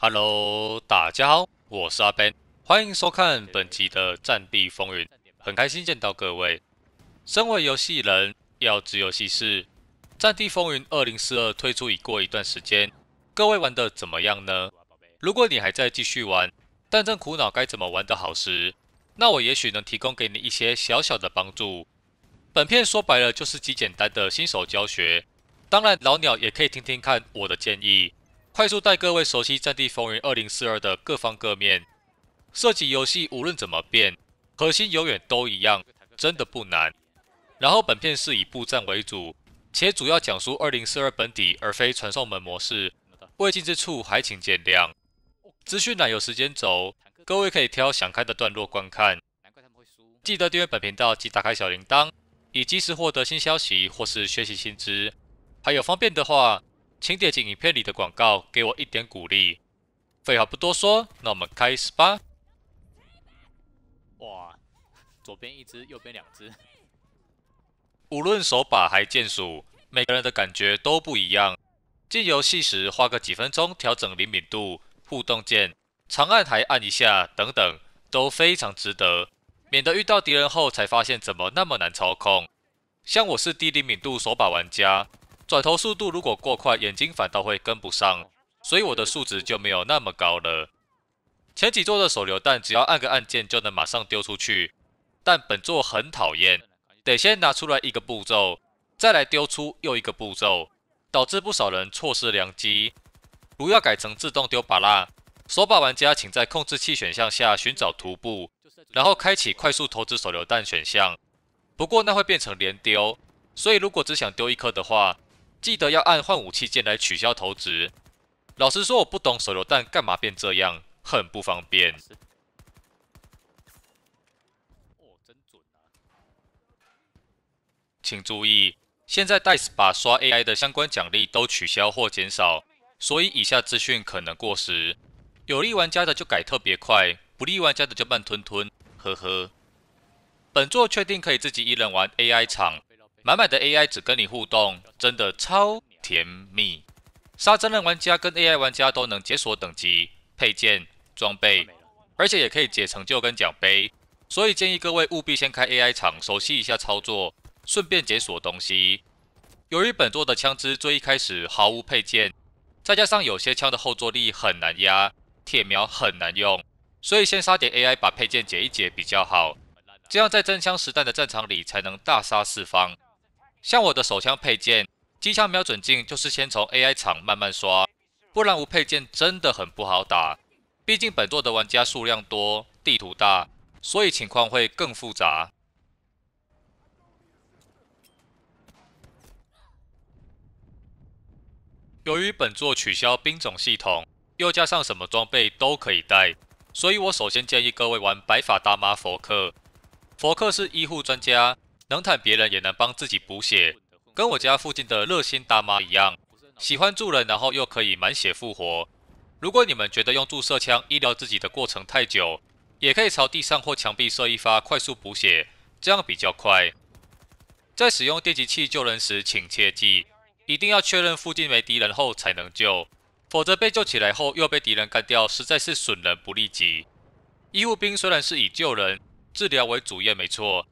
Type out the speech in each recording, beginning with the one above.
Hello，大家好，我是阿 Ben，欢迎收看本集的《战地风云》。很开心见到各位。身为游戏人，要知游戏事，《战地风云2042》推出已过一段时间，各位玩得怎么样呢？如果你还在继续玩，但正苦恼该怎么玩的好时，那我也许能提供给你一些小小的帮助。本片说白了就是极简单的新手教学，当然老鸟也可以听听看我的建议。快速带各位熟悉《战地风云2042》的各方各面。射击游戏无论怎么变，核心永远都一样，真的不难。然后本片是以步战为主，且主要讲述2042本体，而非传送门模式。未尽之处还请见谅。资讯栏有时间轴，各位可以挑想看的段落观看。记得订阅本频道及打开小铃铛，以及时获得新消息或是学习新知。还有方便的话。请点击影片里的广告，给我一点鼓励。废话不多说，那我们开始吧。哇，左边一只，右边两只。无论手把还键鼠，每个人的感觉都不一样。进游戏时花个几分钟调整灵敏度、互动键、长按还按一下等等，都非常值得，免得遇到敌人后才发现怎么那么难操控。像我是低灵敏度手把玩家。转头速度如果过快，眼睛反倒会跟不上，所以我的数值就没有那么高了。前几座的手榴弹只要按个按键就能马上丢出去，但本座很讨厌，得先拿出来一个步骤，再来丢出又一个步骤，导致不少人错失良机。如要改成自动丢，巴拉手把玩家请在控制器选项下寻找徒步，然后开启快速投掷手榴弹选项。不过那会变成连丢，所以如果只想丢一颗的话。记得要按换武器键来取消投掷。老实说，我不懂手榴弹干嘛变这样，很不方便。哦，真准啊！请注意，现在 Dice 把刷 AI 的相关奖励都取消或减少，所以以下资讯可能过时。有利玩家的就改特别快，不利玩家的就慢吞吞。呵呵。本作确定可以自己一人玩 AI 场。满满的 AI 只跟你互动，真的超甜蜜。杀真人玩家跟 AI 玩家都能解锁等级、配件、装备，而且也可以解成就跟奖杯。所以建议各位务必先开 AI 场，熟悉一下操作，顺便解锁东西。由于本作的枪支最一开始毫无配件，再加上有些枪的后坐力很难压，铁瞄很难用，所以先杀点 AI 把配件解一解比较好，这样在真枪实弹的战场里才能大杀四方。像我的手枪配件、机枪瞄准镜，就是先从 AI 厂慢慢刷，不然无配件真的很不好打。毕竟本作的玩家数量多、地图大，所以情况会更复杂。由于本作取消兵种系统，又加上什么装备都可以带，所以我首先建议各位玩白发大妈佛克。佛克是医护专家。能坦别人也能帮自己补血，跟我家附近的热心大妈一样，喜欢助人，然后又可以满血复活。如果你们觉得用注射枪医疗自己的过程太久，也可以朝地上或墙壁射一发快速补血，这样比较快。在使用电击器救人时，请切记一定要确认附近没敌人后才能救，否则被救起来后又被敌人干掉，实在是损人不利己。医务兵虽然是以救人、治疗为主业，没错。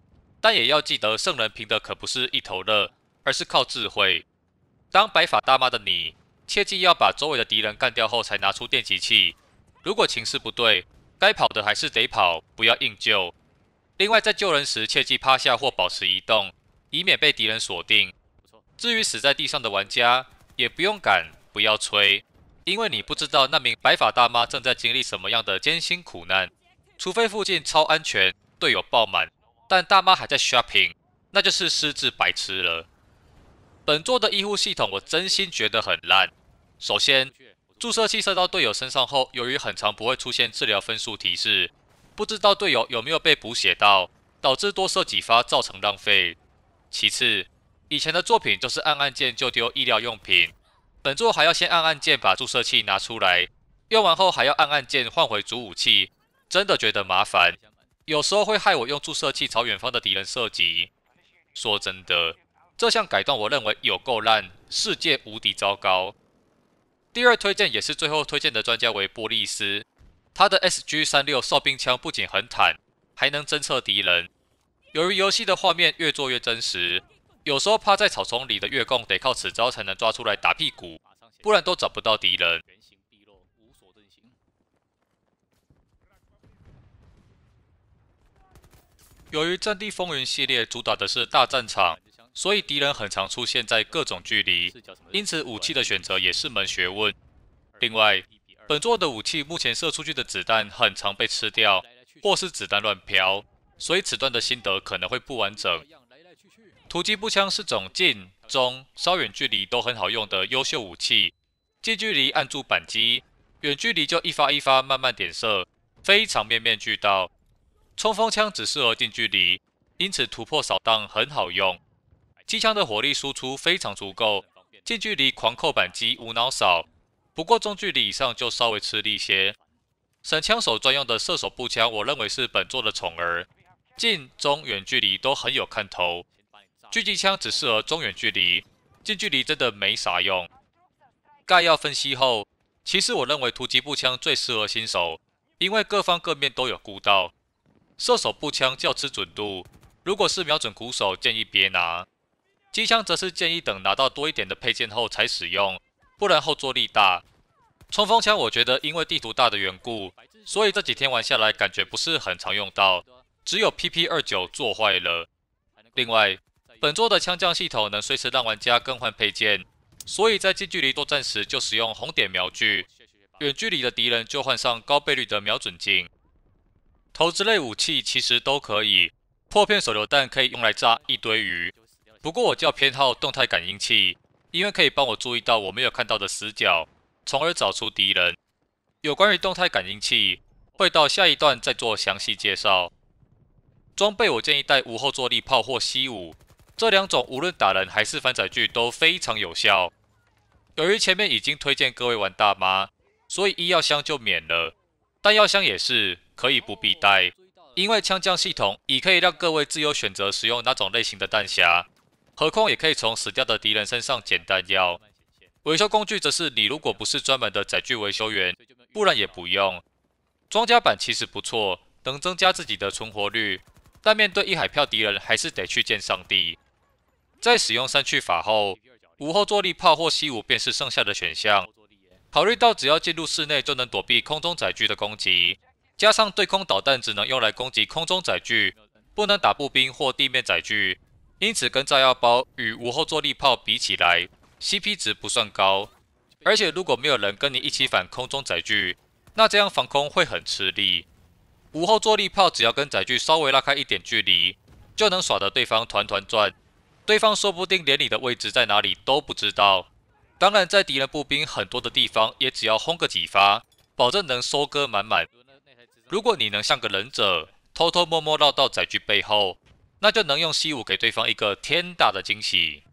但也要记得，圣人凭的可不是一头热，而是靠智慧。当白发大妈的你，切记要把周围的敌人干掉后才拿出电击器。如果情势不对，该跑的还是得跑，不要硬救。另外，在救人时切记趴下或保持移动，以免被敌人锁定。至于死在地上的玩家，也不用赶，不要催，因为你不知道那名白发大妈正在经历什么样的艰辛苦难。除非附近超安全，队友爆满。但大妈还在 shopping，那就是失智白痴了。本作的医护系统我真心觉得很烂。首先，注射器射到队友身上后，由于很长不会出现治疗分数提示，不知道队友有没有被补血到，导致多射几发造成浪费。其次，以前的作品都是按按键就丢医疗用品，本作还要先按按键把注射器拿出来，用完后还要按按键换回主武器，真的觉得麻烦。有时候会害我用注射器朝远方的敌人射击。说真的，这项改动我认为有够烂，世界无敌糟糕。第二推荐也是最后推荐的专家为波利斯，他的 SG 三六哨兵枪不仅很坦，还能侦测敌人。由于游戏的画面越做越真实，有时候趴在草丛里的月供得靠此招才能抓出来打屁股，不然都找不到敌人。由于《战地风云》系列主打的是大战场，所以敌人很常出现在各种距离，因此武器的选择也是门学问。另外，本作的武器目前射出去的子弹很常被吃掉，或是子弹乱飘，所以此段的心得可能会不完整。突击步枪是种近、中、稍远距离都很好用的优秀武器，近距离按住扳机，远距离就一发一发慢慢点射，非常面面俱到。冲锋枪只适合近距离，因此突破扫荡很好用。机枪的火力输出非常足够，近距离狂扣扳机无脑扫，不过中距离以上就稍微吃力些。神枪手专用的射手步枪，我认为是本作的宠儿，近中远距离都很有看头。狙击枪只适合中远距离，近距离真的没啥用。概要分析后，其实我认为突击步枪最适合新手，因为各方各面都有孤道。射手步枪较吃准度，如果是瞄准鼓手，建议别拿。机枪则是建议等拿到多一点的配件后才使用，不然后坐力大。冲锋枪我觉得因为地图大的缘故，所以这几天玩下来感觉不是很常用到，只有 PP29 做坏了。另外，本作的枪将系统能随时让玩家更换配件，所以在近距离作战时就使用红点瞄具，远距离的敌人就换上高倍率的瞄准镜。投掷类武器其实都可以，破片手榴弹可以用来炸一堆鱼。不过我较偏好动态感应器，因为可以帮我注意到我没有看到的死角，从而找出敌人。有关于动态感应器，会到下一段再做详细介绍。装备我建议带无后坐力炮或 C 五，这两种无论打人还是反载具都非常有效。由于前面已经推荐各位玩大妈，所以医药箱就免了，弹药箱也是。可以不必带，因为枪将系统已可以让各位自由选择使用哪种类型的弹匣，何况也可以从死掉的敌人身上捡弹药。维修工具则是你如果不是专门的载具维修员，不然也不用。装甲板其实不错，能增加自己的存活率，但面对一海票敌人还是得去见上帝。在使用删去法后，午后坐力炮或西五便是剩下的选项。考虑到只要进入室内就能躲避空中载具的攻击。加上对空导弹只能用来攻击空中载具，不能打步兵或地面载具，因此跟炸药包与无后坐力炮比起来，CP 值不算高。而且如果没有人跟你一起反空中载具，那这样防空会很吃力。无后坐力炮只要跟载具稍微拉开一点距离，就能耍得对方团团转，对方说不定连你的位置在哪里都不知道。当然，在敌人步兵很多的地方，也只要轰个几发，保证能收割满满。如果你能像个忍者，偷偷摸摸绕到载具背后，那就能用 C 五给对方一个天大的惊喜。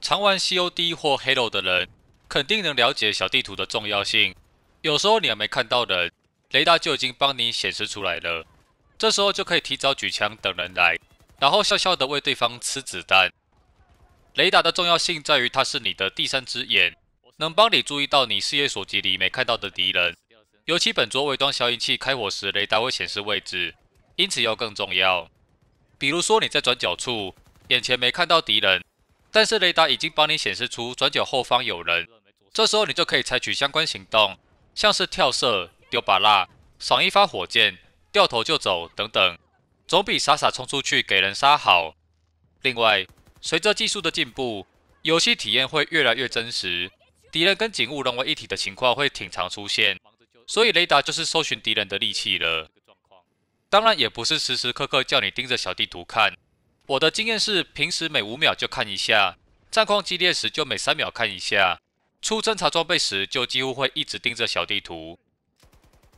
常玩 COD 或 Halo 的人，肯定能了解小地图的重要性。有时候你还没看到人，雷达就已经帮你显示出来了。这时候就可以提早举枪等人来，然后笑笑的为对方吃子弹。雷达的重要性在于它是你的第三只眼，能帮你注意到你视野所及里没看到的敌人。尤其本作伪装消音器开火时，雷达会显示位置，因此要更重要。比如说你在转角处，眼前没看到敌人，但是雷达已经帮你显示出转角后方有人，这时候你就可以采取相关行动，像是跳射、丢把蜡、赏一发火箭、掉头就走等等，总比傻傻冲出去给人杀好。另外，随着技术的进步，游戏体验会越来越真实，敌人跟景物融为一体的情况会挺常出现，所以雷达就是搜寻敌人的利器了。当然，也不是时时刻刻叫你盯着小地图看。我的经验是，平时每五秒就看一下，战况激烈时就每三秒看一下，出侦察装备时就几乎会一直盯着小地图。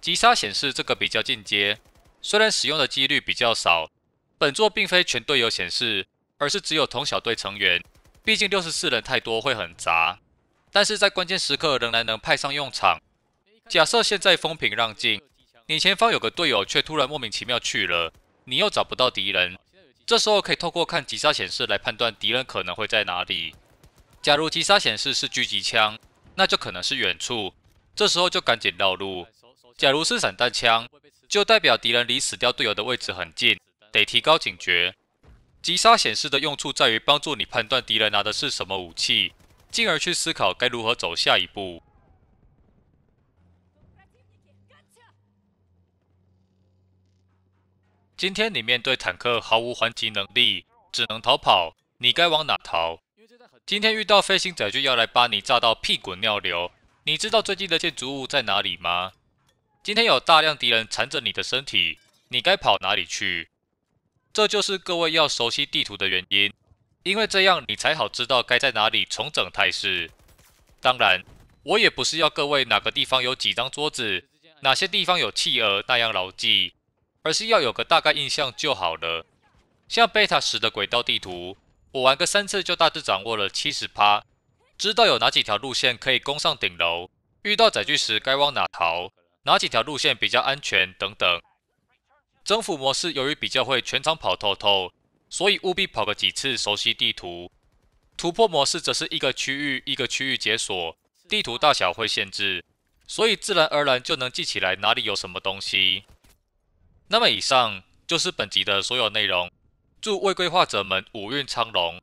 击杀显示这个比较进阶，虽然使用的几率比较少，本作并非全队友显示。而是只有同小队成员，毕竟六十四人太多会很杂，但是在关键时刻仍然能派上用场。假设现在风平浪静，你前方有个队友，却突然莫名其妙去了，你又找不到敌人，这时候可以透过看击杀显示来判断敌人可能会在哪里。假如击杀显示是狙击枪，那就可能是远处，这时候就赶紧绕路；假如是散弹枪，就代表敌人离死掉队友的位置很近，得提高警觉。击杀显示的用处在于帮助你判断敌人拿的是什么武器，进而去思考该如何走下一步。今天你面对坦克毫无还击能力，只能逃跑，你该往哪逃？今天遇到飞行载具要来把你炸到屁滚尿流，你知道最近的建筑物在哪里吗？今天有大量敌人缠着你的身体，你该跑哪里去？这就是各位要熟悉地图的原因，因为这样你才好知道该在哪里重整态势。当然，我也不是要各位哪个地方有几张桌子，哪些地方有企鹅那样牢记，而是要有个大概印象就好了。像贝塔 t 时的轨道地图，我玩个三次就大致掌握了七十趴，知道有哪几条路线可以攻上顶楼，遇到载具时该往哪逃，哪几条路线比较安全等等。征服模式由于比较会全场跑透透，所以务必跑个几次熟悉地图。突破模式则是一个区域一个区域解锁，地图大小会限制，所以自然而然就能记起来哪里有什么东西。那么以上就是本集的所有内容。祝未规划者们五运昌隆！